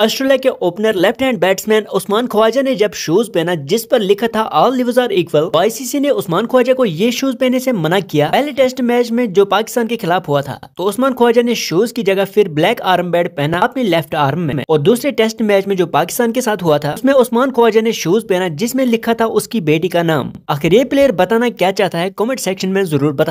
Australia के opener left hand batsman Usman Khawaja ने जब शूज पहना जिस पर लिखा था all lives are equal ICC ने उस्मान ख्वाजा को ये शूज पहने से मना किया पहले टेस्ट मैच में जो पाकिस्तान के खिलाफ हुआ था तो उस्मान ख्वाजा ने शूज की जगह फिर ब्लैक आर्म बैट पहना अपने लेफ्ट आर्म में और दूसरे टेस्ट मैच में जो पाकिस्तान के साथ हुआ था उसमें उस्मान ख्वाजा ने शूज पहना जिसमे लिखा था उसकी बेटी का नाम आखिर ये प्लेयर बताना क्या चाहता है कॉमेंट सेक्शन में जरूर बता